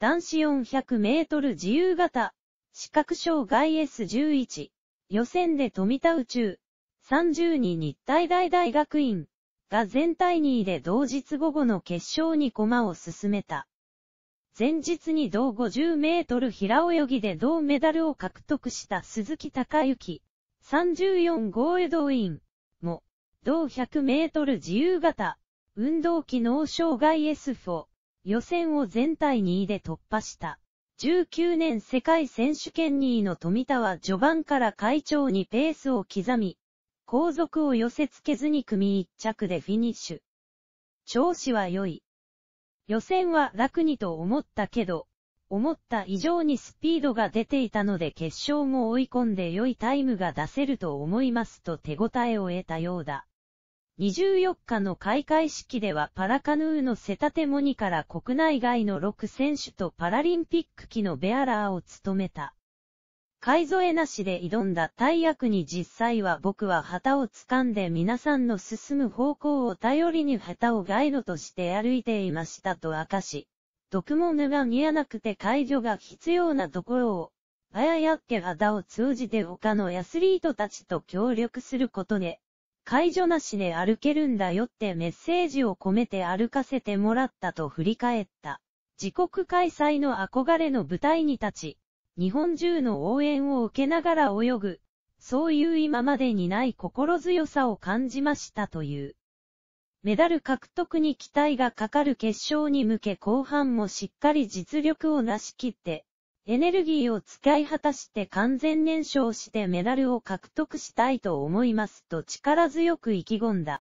男子400メートル自由形、視覚障害 S11、予選で富田宇宙、30に日体大大学院、が全体2位で同日午後の決勝に駒を進めた。前日に同50メートル平泳ぎで同メダルを獲得した鈴木隆之、34号江動員、も、同100メートル自由形、運動機能障害 S4、予選を全体2位で突破した。19年世界選手権2位の富田は序盤から会長にペースを刻み、後続を寄せ付けずに組1着でフィニッシュ。調子は良い。予選は楽にと思ったけど、思った以上にスピードが出ていたので決勝も追い込んで良いタイムが出せると思いますと手応えを得たようだ。24日の開会式ではパラカヌーのセタテモニから国内外の6選手とパラリンピック機のベアラーを務めた。海添えなしで挑んだ大役に実際は僕は旗を掴んで皆さんの進む方向を頼りに旗をガイドとして歩いていましたと明かし、毒もが見えなくて解除が必要なところを、あややっけ肌を通じて他のアスリートたちと協力することで、介助なしで歩けるんだよってメッセージを込めて歩かせてもらったと振り返った。自国開催の憧れの舞台に立ち、日本中の応援を受けながら泳ぐ、そういう今までにない心強さを感じましたという。メダル獲得に期待がかかる決勝に向け後半もしっかり実力を出し切って、エネルギーを使い果たして完全燃焼してメダルを獲得したいと思いますと力強く意気込んだ。